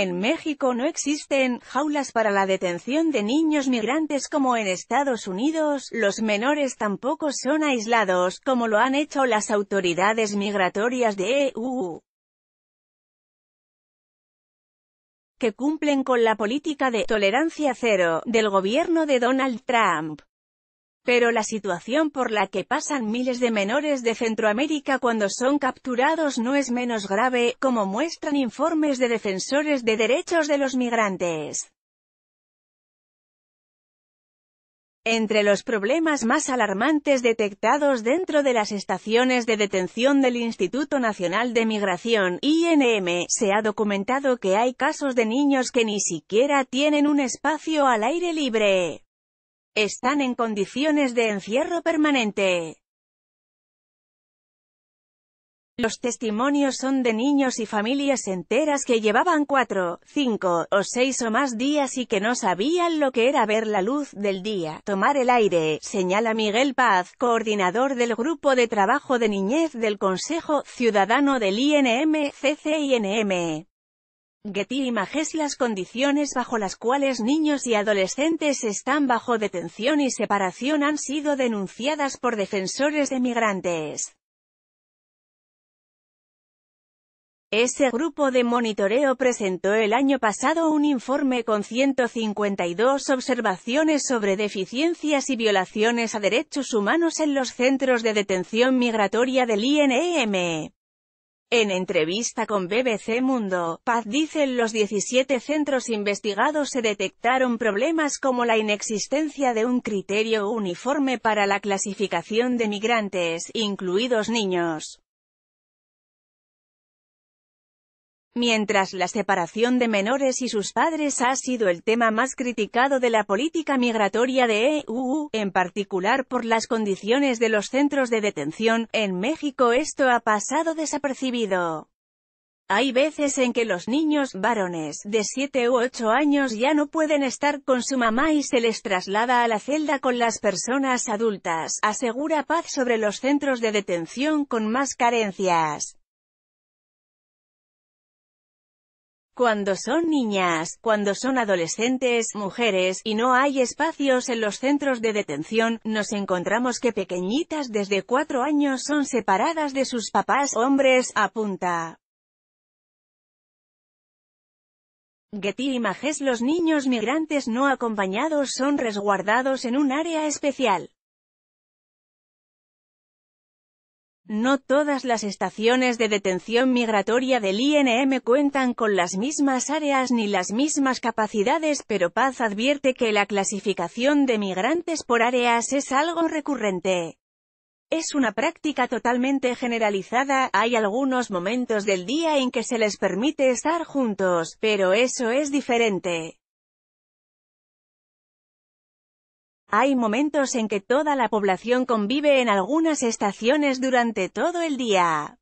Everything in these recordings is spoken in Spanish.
En México no existen jaulas para la detención de niños migrantes como en Estados Unidos, los menores tampoco son aislados, como lo han hecho las autoridades migratorias de EU. que cumplen con la política de «tolerancia cero» del gobierno de Donald Trump. Pero la situación por la que pasan miles de menores de Centroamérica cuando son capturados no es menos grave, como muestran informes de defensores de derechos de los migrantes. Entre los problemas más alarmantes detectados dentro de las estaciones de detención del Instituto Nacional de Migración, INM, se ha documentado que hay casos de niños que ni siquiera tienen un espacio al aire libre están en condiciones de encierro permanente. Los testimonios son de niños y familias enteras que llevaban cuatro, cinco, o seis o más días y que no sabían lo que era ver la luz del día, tomar el aire, señala Miguel Paz, coordinador del Grupo de Trabajo de Niñez del Consejo Ciudadano del INM, CCINM. Getty Images las condiciones bajo las cuales niños y adolescentes están bajo detención y separación han sido denunciadas por defensores de migrantes. Ese grupo de monitoreo presentó el año pasado un informe con 152 observaciones sobre deficiencias y violaciones a derechos humanos en los centros de detención migratoria del INEM. En entrevista con BBC Mundo, Paz dice en los 17 centros investigados se detectaron problemas como la inexistencia de un criterio uniforme para la clasificación de migrantes, incluidos niños. Mientras la separación de menores y sus padres ha sido el tema más criticado de la política migratoria de EU, en particular por las condiciones de los centros de detención, en México esto ha pasado desapercibido. Hay veces en que los niños varones de 7 u 8 años ya no pueden estar con su mamá y se les traslada a la celda con las personas adultas, asegura Paz sobre los centros de detención con más carencias. cuando son niñas, cuando son adolescentes, mujeres, y no hay espacios en los centros de detención, nos encontramos que pequeñitas desde cuatro años son separadas de sus papás hombres, apunta. Getty Images Los niños migrantes no acompañados son resguardados en un área especial. No todas las estaciones de detención migratoria del INM cuentan con las mismas áreas ni las mismas capacidades, pero Paz advierte que la clasificación de migrantes por áreas es algo recurrente. Es una práctica totalmente generalizada, hay algunos momentos del día en que se les permite estar juntos, pero eso es diferente. Hay momentos en que toda la población convive en algunas estaciones durante todo el día.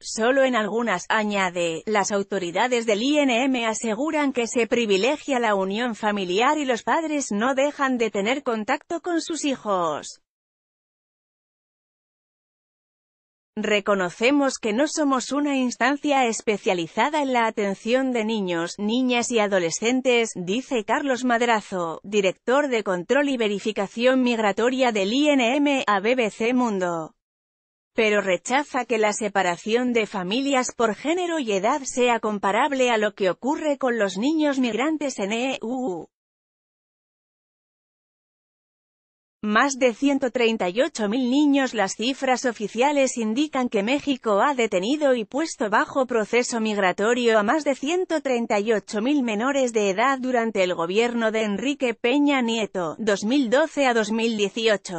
Solo en algunas, añade, las autoridades del INM aseguran que se privilegia la unión familiar y los padres no dejan de tener contacto con sus hijos. Reconocemos que no somos una instancia especializada en la atención de niños, niñas y adolescentes, dice Carlos Madrazo, director de Control y Verificación Migratoria del INM, a BBC Mundo. Pero rechaza que la separación de familias por género y edad sea comparable a lo que ocurre con los niños migrantes en EU. Más de 138.000 niños Las cifras oficiales indican que México ha detenido y puesto bajo proceso migratorio a más de 138.000 menores de edad durante el gobierno de Enrique Peña Nieto, 2012 a 2018.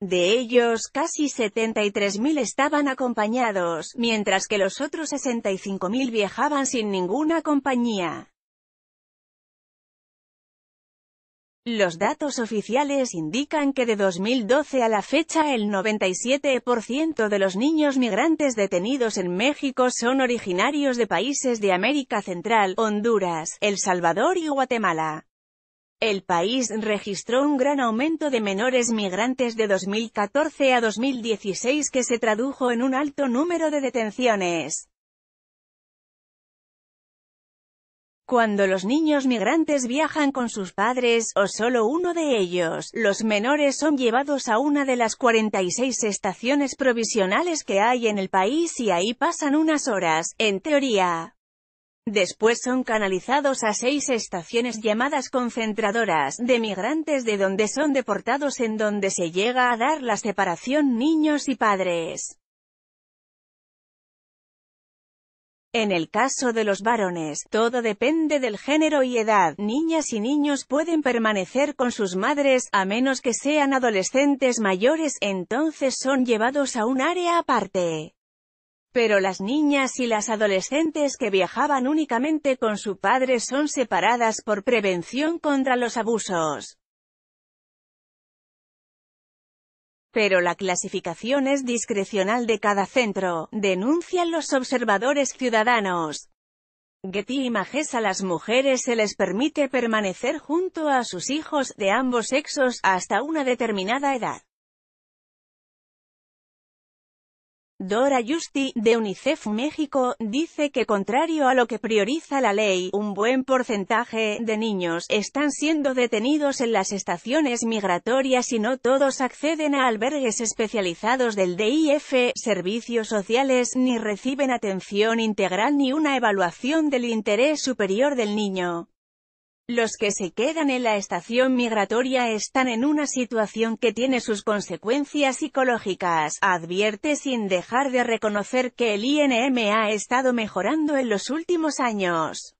De ellos, casi 73.000 estaban acompañados, mientras que los otros 65.000 viajaban sin ninguna compañía. Los datos oficiales indican que de 2012 a la fecha el 97% de los niños migrantes detenidos en México son originarios de países de América Central, Honduras, El Salvador y Guatemala. El país registró un gran aumento de menores migrantes de 2014 a 2016 que se tradujo en un alto número de detenciones. Cuando los niños migrantes viajan con sus padres, o solo uno de ellos, los menores son llevados a una de las 46 estaciones provisionales que hay en el país y ahí pasan unas horas, en teoría. Después son canalizados a seis estaciones llamadas concentradoras de migrantes de donde son deportados en donde se llega a dar la separación niños y padres. En el caso de los varones, todo depende del género y edad. Niñas y niños pueden permanecer con sus madres, a menos que sean adolescentes mayores, entonces son llevados a un área aparte. Pero las niñas y las adolescentes que viajaban únicamente con su padre son separadas por prevención contra los abusos. Pero la clasificación es discrecional de cada centro, denuncian los observadores ciudadanos. Getty Images a las mujeres se les permite permanecer junto a sus hijos, de ambos sexos, hasta una determinada edad. Dora Justi, de UNICEF México, dice que contrario a lo que prioriza la ley, un buen porcentaje de niños están siendo detenidos en las estaciones migratorias y no todos acceden a albergues especializados del DIF, servicios sociales, ni reciben atención integral ni una evaluación del interés superior del niño. Los que se quedan en la estación migratoria están en una situación que tiene sus consecuencias psicológicas, advierte sin dejar de reconocer que el INM ha estado mejorando en los últimos años.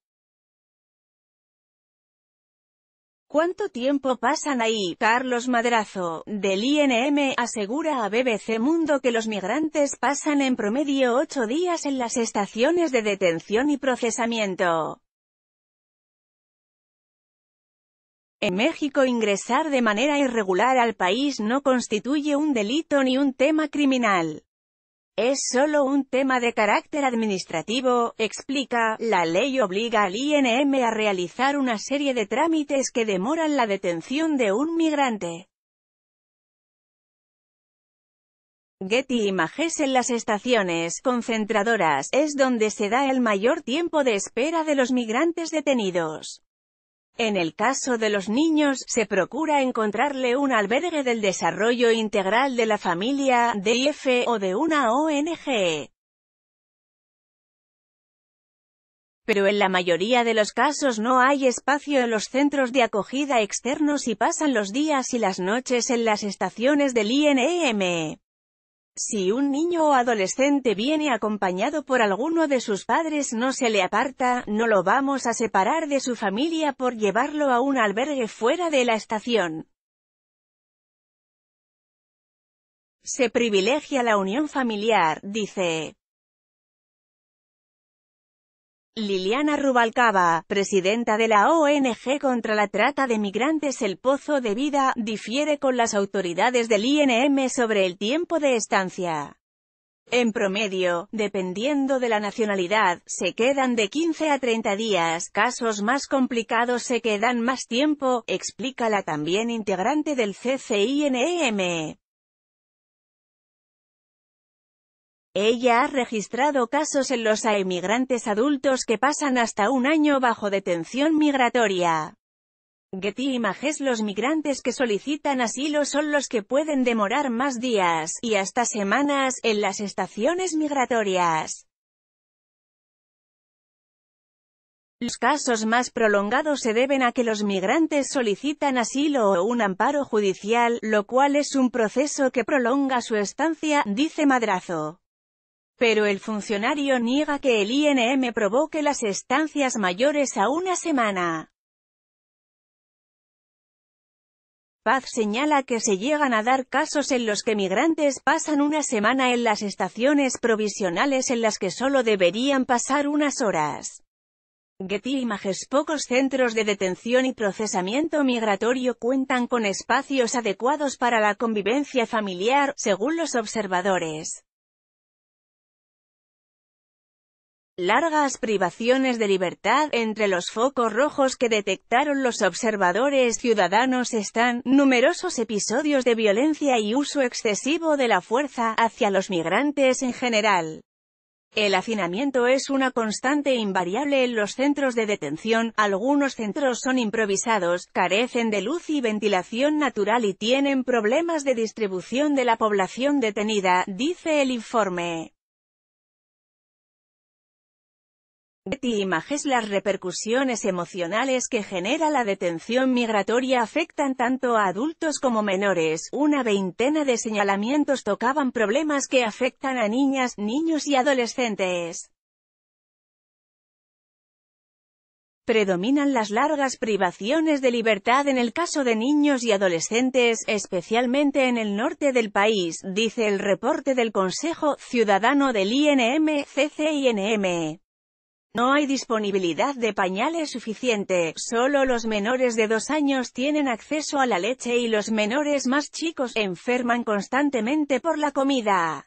¿Cuánto tiempo pasan ahí? Carlos Madrazo, del INM, asegura a BBC Mundo que los migrantes pasan en promedio ocho días en las estaciones de detención y procesamiento. En México ingresar de manera irregular al país no constituye un delito ni un tema criminal. Es solo un tema de carácter administrativo, explica, la ley obliga al INM a realizar una serie de trámites que demoran la detención de un migrante. Getty Images en las estaciones concentradoras es donde se da el mayor tiempo de espera de los migrantes detenidos. En el caso de los niños, se procura encontrarle un albergue del desarrollo integral de la familia, DIF, o de una ONG. Pero en la mayoría de los casos no hay espacio en los centros de acogida externos y pasan los días y las noches en las estaciones del INEM. Si un niño o adolescente viene acompañado por alguno de sus padres no se le aparta, no lo vamos a separar de su familia por llevarlo a un albergue fuera de la estación. Se privilegia la unión familiar, dice. Liliana Rubalcaba, presidenta de la ONG contra la trata de migrantes El Pozo de Vida, difiere con las autoridades del INM sobre el tiempo de estancia. En promedio, dependiendo de la nacionalidad, se quedan de 15 a 30 días, casos más complicados se quedan más tiempo, explica la también integrante del CCINEM. Ella ha registrado casos en los a emigrantes adultos que pasan hasta un año bajo detención migratoria. Getty Images Los migrantes que solicitan asilo son los que pueden demorar más días, y hasta semanas, en las estaciones migratorias. Los casos más prolongados se deben a que los migrantes solicitan asilo o un amparo judicial, lo cual es un proceso que prolonga su estancia, dice Madrazo. Pero el funcionario niega que el INM provoque las estancias mayores a una semana. Paz señala que se llegan a dar casos en los que migrantes pasan una semana en las estaciones provisionales en las que solo deberían pasar unas horas. Getty Images Pocos centros de detención y procesamiento migratorio cuentan con espacios adecuados para la convivencia familiar, según los observadores. largas privaciones de libertad. Entre los focos rojos que detectaron los observadores ciudadanos están, numerosos episodios de violencia y uso excesivo de la fuerza, hacia los migrantes en general. El hacinamiento es una constante invariable en los centros de detención, algunos centros son improvisados, carecen de luz y ventilación natural y tienen problemas de distribución de la población detenida, dice el informe. imágenes Las repercusiones emocionales que genera la detención migratoria afectan tanto a adultos como menores. Una veintena de señalamientos tocaban problemas que afectan a niñas, niños y adolescentes. Predominan las largas privaciones de libertad en el caso de niños y adolescentes, especialmente en el norte del país, dice el reporte del Consejo Ciudadano del INM, CCINM. No hay disponibilidad de pañales suficiente, solo los menores de dos años tienen acceso a la leche y los menores más chicos enferman constantemente por la comida.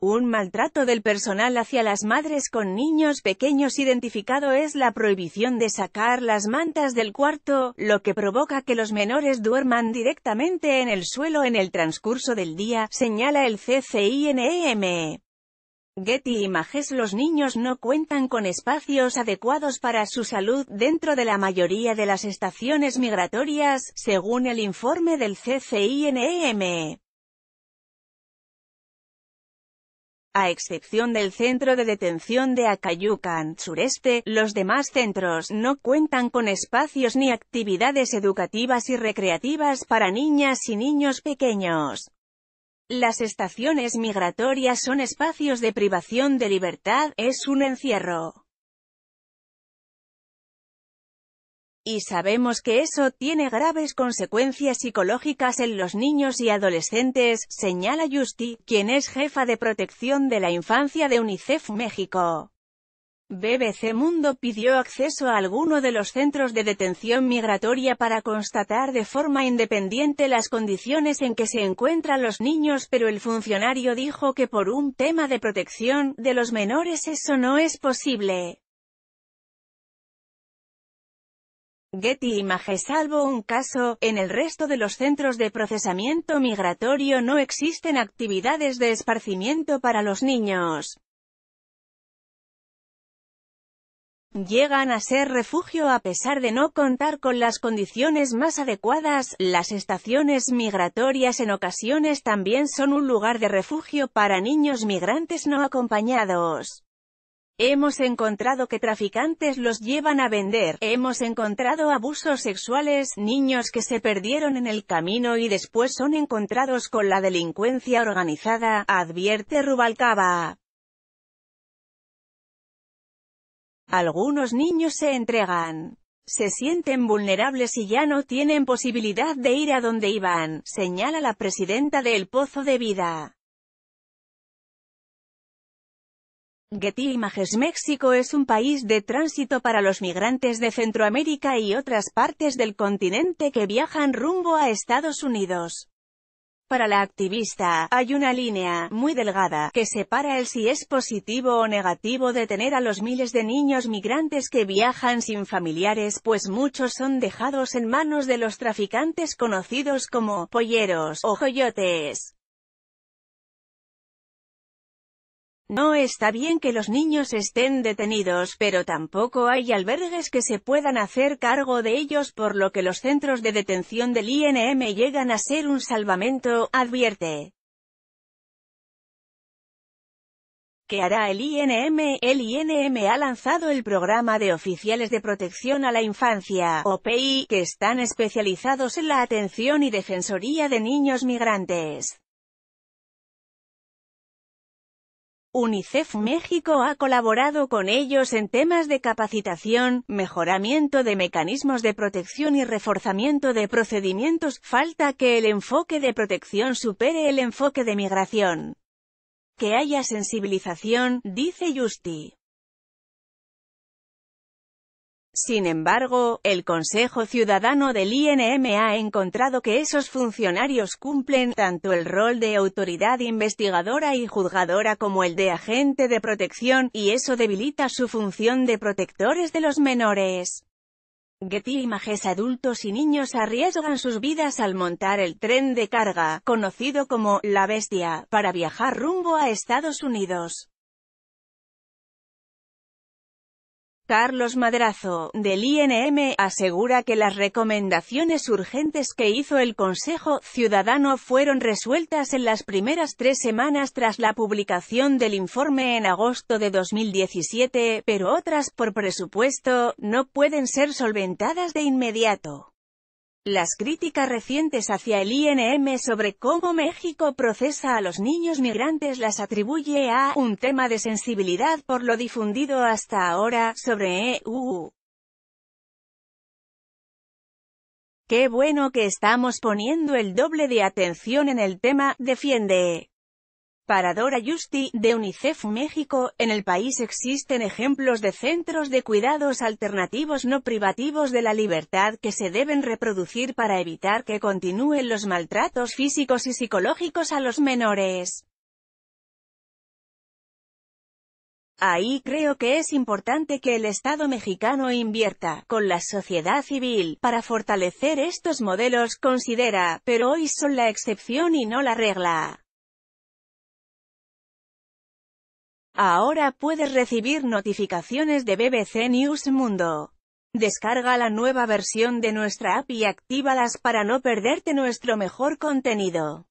Un maltrato del personal hacia las madres con niños pequeños identificado es la prohibición de sacar las mantas del cuarto, lo que provoca que los menores duerman directamente en el suelo en el transcurso del día, señala el CCINEM. Getty Images Los niños no cuentan con espacios adecuados para su salud dentro de la mayoría de las estaciones migratorias, según el informe del CCINEM. A excepción del centro de detención de Acayucan, sureste, los demás centros no cuentan con espacios ni actividades educativas y recreativas para niñas y niños pequeños. Las estaciones migratorias son espacios de privación de libertad, es un encierro. Y sabemos que eso tiene graves consecuencias psicológicas en los niños y adolescentes, señala Justy, quien es jefa de protección de la infancia de UNICEF México. BBC Mundo pidió acceso a alguno de los centros de detención migratoria para constatar de forma independiente las condiciones en que se encuentran los niños pero el funcionario dijo que por un tema de protección de los menores eso no es posible. Getty Images salvo un caso, en el resto de los centros de procesamiento migratorio no existen actividades de esparcimiento para los niños. llegan a ser refugio a pesar de no contar con las condiciones más adecuadas, las estaciones migratorias en ocasiones también son un lugar de refugio para niños migrantes no acompañados. Hemos encontrado que traficantes los llevan a vender, hemos encontrado abusos sexuales, niños que se perdieron en el camino y después son encontrados con la delincuencia organizada, advierte Rubalcaba. Algunos niños se entregan, se sienten vulnerables y ya no tienen posibilidad de ir a donde iban, señala la presidenta del Pozo de Vida. Getty Images México es un país de tránsito para los migrantes de Centroamérica y otras partes del continente que viajan rumbo a Estados Unidos. Para la activista, hay una línea, muy delgada, que separa el si es positivo o negativo de tener a los miles de niños migrantes que viajan sin familiares, pues muchos son dejados en manos de los traficantes conocidos como polleros o joyotes. No está bien que los niños estén detenidos, pero tampoco hay albergues que se puedan hacer cargo de ellos por lo que los centros de detención del INM llegan a ser un salvamento, advierte. ¿Qué hará el INM? El INM ha lanzado el programa de oficiales de protección a la infancia, OPI, que están especializados en la atención y defensoría de niños migrantes. UNICEF México ha colaborado con ellos en temas de capacitación, mejoramiento de mecanismos de protección y reforzamiento de procedimientos, falta que el enfoque de protección supere el enfoque de migración. Que haya sensibilización, dice Justi. Sin embargo, el Consejo Ciudadano del INM ha encontrado que esos funcionarios cumplen tanto el rol de autoridad investigadora y juzgadora como el de agente de protección, y eso debilita su función de protectores de los menores. Getty images adultos y niños arriesgan sus vidas al montar el tren de carga, conocido como «La Bestia», para viajar rumbo a Estados Unidos. Carlos Madrazo, del INM, asegura que las recomendaciones urgentes que hizo el Consejo Ciudadano fueron resueltas en las primeras tres semanas tras la publicación del informe en agosto de 2017, pero otras, por presupuesto, no pueden ser solventadas de inmediato. Las críticas recientes hacia el INM sobre cómo México procesa a los niños migrantes las atribuye a un tema de sensibilidad por lo difundido hasta ahora sobre EU. Qué bueno que estamos poniendo el doble de atención en el tema, defiende. E para Dora Justi, de UNICEF México, en el país existen ejemplos de centros de cuidados alternativos no privativos de la libertad que se deben reproducir para evitar que continúen los maltratos físicos y psicológicos a los menores. Ahí creo que es importante que el Estado mexicano invierta, con la sociedad civil, para fortalecer estos modelos, considera, pero hoy son la excepción y no la regla. Ahora puedes recibir notificaciones de BBC News Mundo. Descarga la nueva versión de nuestra app y actívalas para no perderte nuestro mejor contenido.